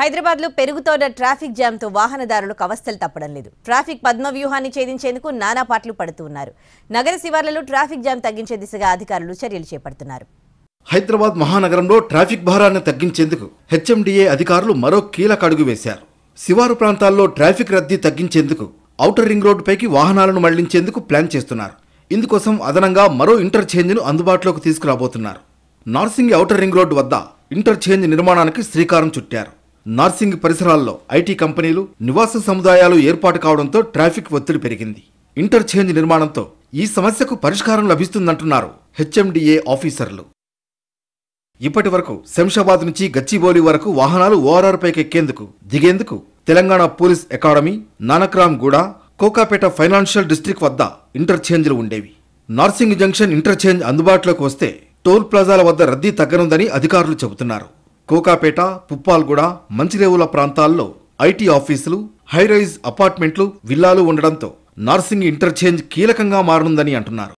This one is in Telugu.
హైదరాబాద్ లో పెరుగుతోన్న ట్రాఫిక్ జామ్ తో వాహనదారులకు అవస్థలు తప్పడం లేదు ట్రాఫిక్ పద్మ వ్యూహాన్ని ఛేదించేందుకు నానా పాటలు పడుతున్నారు నగర శివార్లలో ట్రాఫిక్ జామ్ తగ్గించే దిశగా అధికారులు చర్యలు చేపడుతున్నారు హైదరాబాద్ మహానగరంలో ట్రాఫిక్ భారాన్ని తగ్గించేందుకు హెచ్ఎండిఏ అధికారులు మరో కీలక అడుగు వేశారు శివారు ప్రాంతాల్లో ట్రాఫిక్ రద్దీ తగ్గించేందుకు ఔటర్ రింగ్ రోడ్డుపైకి వాహనాలను మళ్లించేందుకు ప్లాన్ చేస్తున్నారు ఇందుకోసం అదనంగా మరో ఇంటర్చేంజ్ను అందుబాటులోకి తీసుకురాబోతున్నారు నార్సింగ్ ఔటర్ రింగ్ రోడ్డు వద్ద ఇంటర్చేంజ్ నిర్మాణానికి శ్రీకారం చుట్టారు నార్సింగ్ పరిసరాల్లో ఐటీ కంపెనీలు నివాస సముదాయాలు ఏర్పాటు కావడంతో ట్రాఫిక్ ఒత్తిడి పెరిగింది ఇంటర్చేంజ్ నిర్మాణంతో ఈ సమస్యకు పరిష్కారం లభిస్తుందంటున్నారు హెచ్ఎండిఏ ఆఫీసర్లు ఇప్పటి వరకు శంషాబాద్ నుంచి గచ్చిబౌలి వరకు వాహనాలు పైకి ఎక్కేందుకు దిగేందుకు Telangana police academy Nanakramguda Kokapet financial district వద్ద ఇంటర్చేంజ్లు ఉండేవి నార్సింగ్ జంక్షన్ ఇంటర్చేంజ్ అందుబాటులోకి వస్తే టోల్ ప్లాజాల వద్ద రద్దీ తగ్గనుందని అధికారులు చెబుతున్నారు కోకాపేట పుప్పాల్గూడ మంచిరేవుల ప్రాంతాల్లో ఐటీ ఆఫీసులు హైరైజ్ అపార్ట్మెంట్లు విల్లాలు ఉండడంతో నర్సింగ్ ఇంటర్చేంజ్ కీలకంగా మారనుందని అంటున్నారు